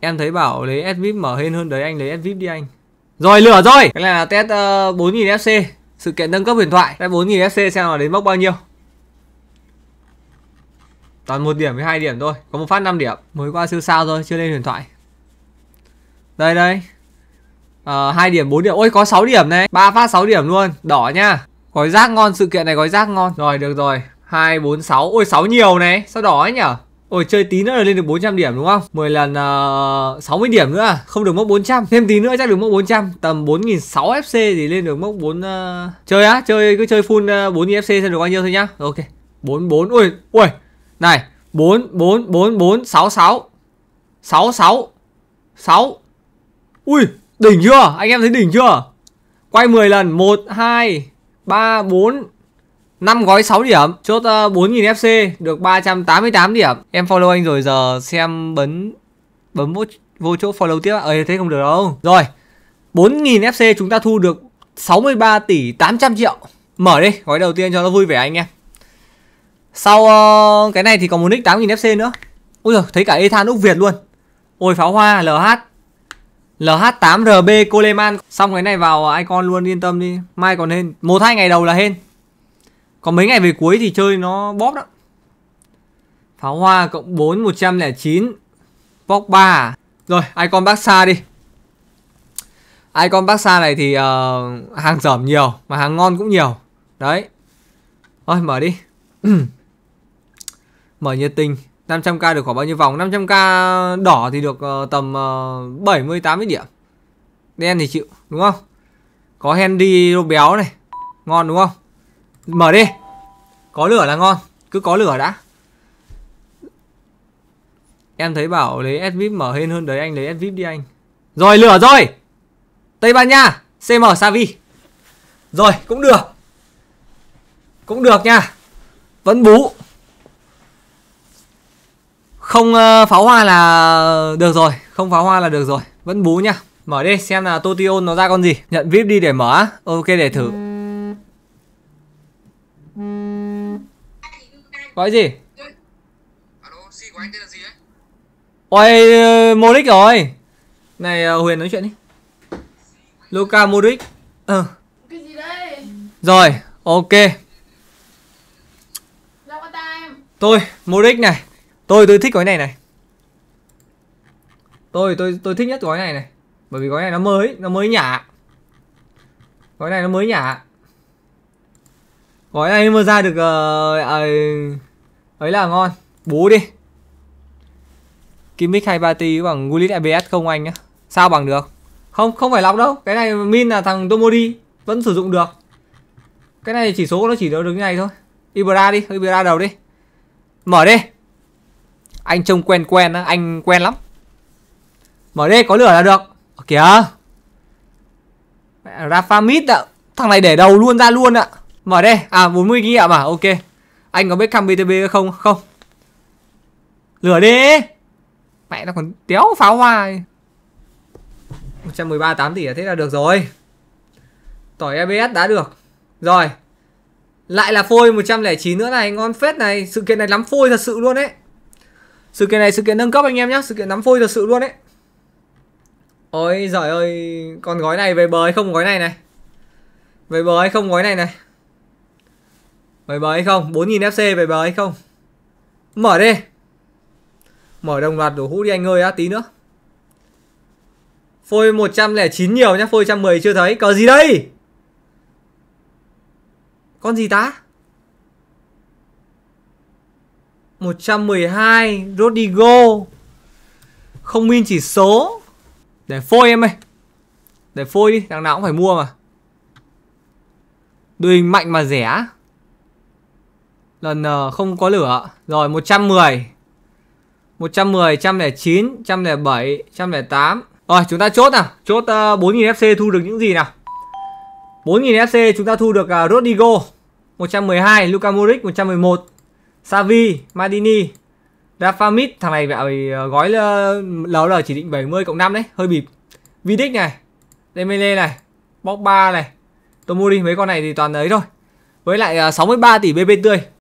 Em thấy bảo lấy SVIP mở hên hơn đấy anh lấy SVIP đi anh Rồi lửa rồi Cái này là test uh, 4000 FC Sự kiện nâng cấp huyền thoại Test 4000 FC xem là đến mốc bao nhiêu Toàn một điểm với hai điểm thôi Có một phát 5 điểm Mới qua siêu sao rồi chưa lên huyền thoại Đây đây à, ờ, 2 điểm 4 điểm Ôi có 6 điểm này 3 phát 6 điểm luôn Đỏ nha Gói rác ngon sự kiện này gói rác ngon Rồi được rồi 2, 4, 6 Ôi 6 nhiều này Sao đỏ ấy nhở Ôi chơi tí nữa là lên được 400 điểm đúng không? 10 lần ờ, uh, 60 điểm nữa à? Không được mốc 400. Thêm tí nữa chắc được mốc 400, tầm 4006 FC thì lên được mốc 4 uh... Ờ, chơi á, chơi cứ chơi full uh, 4 FC xem được bao nhiêu thôi nhá. Ok. 44 ui, ui. Này, 4 4 4 4 6 6. 6 6 6. Ui, đỉnh chưa? Anh em thấy đỉnh chưa? Quay 10 lần, 1 2 3 4 5 gói 6 điểm Chốt uh, 4.000 FC Được 388 điểm Em follow anh rồi giờ xem bấm Bấm vô, vô chỗ follow tiếp Ờ à, thế không được đâu Rồi 4.000 FC chúng ta thu được 63 tỷ 800 triệu Mở đi Gói đầu tiên cho nó vui vẻ anh em Sau uh, cái này thì còn một nick 8.000 FC nữa Ôi giời thấy cả Ethan Úc Việt luôn Ôi pháo hoa LH LH8RB Coleman Xong cái này vào icon luôn yên tâm đi Mai còn hên Một hai ngày đầu là hên còn mấy ngày về cuối thì chơi nó bóp đó Pháo hoa cộng 4 109 Bóc 3 à? Rồi Icon xa đi Icon xa này thì uh, hàng dởm nhiều Mà hàng ngon cũng nhiều Đấy Thôi mở đi Mở nhiệt tình 500k được khoảng bao nhiêu vòng 500k đỏ thì được uh, tầm uh, ờ, 70-80 điểm Đen thì chịu đúng không Có Henry béo này Ngon đúng không Mở đi có lửa là ngon cứ có lửa đã em thấy bảo lấy svip mở hên hơn đấy anh lấy svip đi anh rồi lửa rồi tây ban nha cm savi rồi cũng được cũng được nha vẫn bú không ờ, pháo hoa là được rồi không pháo hoa là được rồi vẫn bú nha mở đi xem là totion nó ra con gì nhận vip đi để mở ok để thử gọi gì alo si của anh tên là gì ấy Ôi, Modric rồi Này ờ, Huyền nói chuyện đi Luka Modric Ờ Rồi, ok Tôi, Modric này Tôi, tôi thích gói này này Tôi, tôi, tôi thích nhất gói này này Bởi vì gói này nó mới, nó mới nhả Gói này nó mới nhả Gói này mà ra được uh, uh, ấy là ngon bú đi Kimic hay Bati bằng Gulit ABS không anh nhá Sao bằng được Không không phải lọc đâu Cái này min là thằng Tomori Vẫn sử dụng được Cái này chỉ số nó chỉ được như này thôi Ibra đi Ibra đầu đi Mở đi Anh trông quen quen á Anh quen lắm Mở đi có lửa là được Ở kìa Rafa Mid ạ Thằng này để đầu luôn ra luôn ạ Mở đi À 40 ghi ạ mà ok anh có biết cam BTB không? Không Lửa đi Mẹ nó còn téo pháo hoa 113 8 tỷ thế là được rồi Tỏi EBS đã được Rồi Lại là phôi 109 nữa này Ngon phết này Sự kiện này lắm phôi thật sự luôn đấy Sự kiện này sự kiện nâng cấp anh em nhé Sự kiện lắm phôi thật sự luôn đấy Ôi giời ơi Con gói này về bờ hay không gói này này Về bờ hay không gói này này Mày bờ hay không? 4.000 FC mày bờ hay không? Mở đi. Mở đồng loạt đồ hũ đi anh ơi á, tí nữa. Phôi 109 nhiều nhá, phôi 110 chưa thấy. Cờ gì đây? Con gì ta? 112 Rodrigo. Không minh chỉ số. Để phôi em ơi. Để phôi đi, đằng nào cũng phải mua mà. Đội hình mạnh mà rẻ. Lần N ờ, không có lửa. Rồi 110. 110, 109, 107, 108. Rồi chúng ta chốt nào. Chốt uh, 4.000 FC thu được những gì nào. 4.000 FC chúng ta thu được uh, Rodrigo 112, Luka Modric 111, Savi, Madini, Rafa Mid. Thằng này vẹo ờ, gói LL chỉ định 70 cộng 5 đấy. Hơi bịp. Vidic này. Dembele này. Pogba này. Tomori mấy con này thì toàn ấy thôi với lại 63 tỷ BB tươi